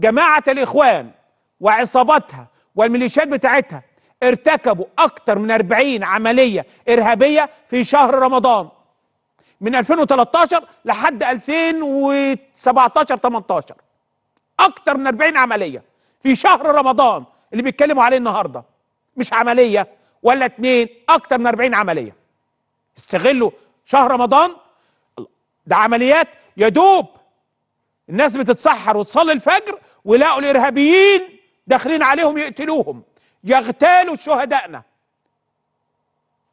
جماعة الإخوان وعصاباتها والميليشيات بتاعتها ارتكبوا أكتر من 40 عملية إرهابية في شهر رمضان من 2013 لحد 2017 18 أكتر من 40 عملية في شهر رمضان اللي بيتكلموا عليه النهاردة مش عملية ولا اتنين أكتر من 40 عملية استغلوا شهر رمضان ده عمليات يا دوب الناس بتتسحر وتصلي الفجر ولقوا الارهابيين داخلين عليهم يقتلوهم يغتالوا شهدائنا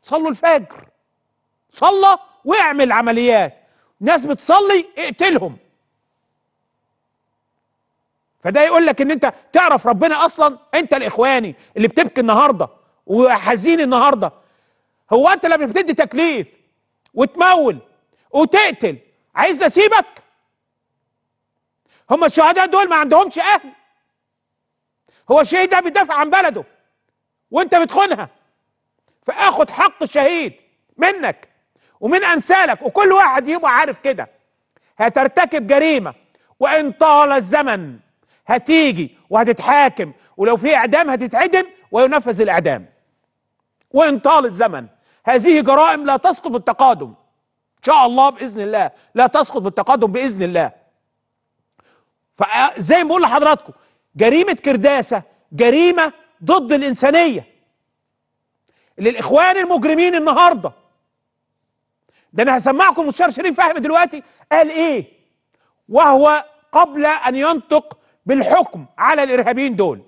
صلوا الفجر صلى واعمل عمليات ناس بتصلي اقتلهم فده يقول لك ان انت تعرف ربنا اصلا انت الاخواني اللي بتبكي النهارده وحزين النهارده هو انت لما بتدي تكليف وتمول وتقتل عايز اسيبك هم الشهداء دول ما عندهمش اهل هو الشهيد ده بيدافع عن بلده وانت بتخونها فاخد حق الشهيد منك ومن امثالك وكل واحد يبقى عارف كده هترتكب جريمه وان طال الزمن هتيجي وهتتحاكم ولو في اعدام هتتعدم وينفذ الاعدام وان طال الزمن هذه جرائم لا تسقط بالتقادم ان شاء الله باذن الله لا تسقط بالتقادم باذن الله فزي ما بقول لحضراتكم جريمه كرداسه جريمه ضد الانسانيه للاخوان المجرمين النهارده ده انا هسمعكم المستشار شريف فهمي دلوقتي قال ايه وهو قبل ان ينطق بالحكم على الارهابيين دول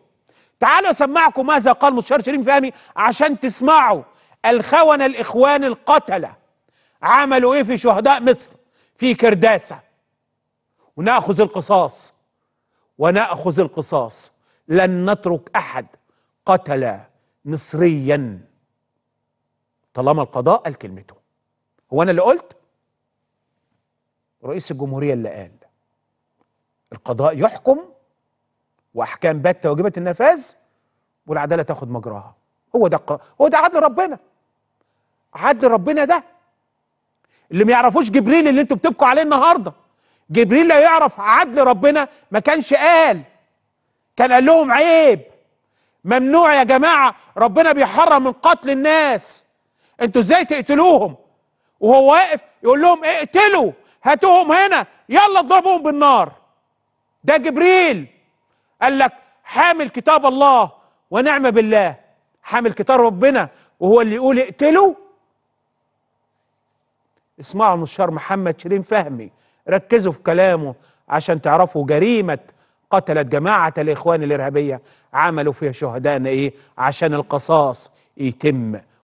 تعالوا اسمعكم ماذا قال المستشار شريف فهمي عشان تسمعوا الخونه الاخوان القتله عملوا ايه في شهداء مصر في كرداسه وناخذ القصاص ونأخذ القصاص لن نترك أحد قتل مصريا طالما القضاء قال كلمته هو أنا اللي قلت رئيس الجمهورية اللي قال القضاء يحكم وأحكام باتة واجبة النفاذ والعدالة تاخد مجراها هو ده هو ده عدل ربنا عدل ربنا ده اللي ما يعرفوش جبريل اللي انتوا بتبكوا عليه النهارده جبريل لا يعرف عدل ربنا ما كانش قال كان قال لهم عيب ممنوع يا جماعة ربنا بيحرم من قتل الناس انتوا ازاي تقتلوهم وهو واقف يقول لهم اقتلوا هاتوهم هنا يلا اضربوهم بالنار ده جبريل قال لك حامل كتاب الله ونعم بالله حامل كتاب ربنا وهو اللي يقول اقتلوا اسمعوا المستشار محمد شيرين فهمي ركزوا في كلامه عشان تعرفوا جريمة قتلت جماعة الإخوان الإرهابية عملوا فيها شهدائنا إيه عشان القصاص يتم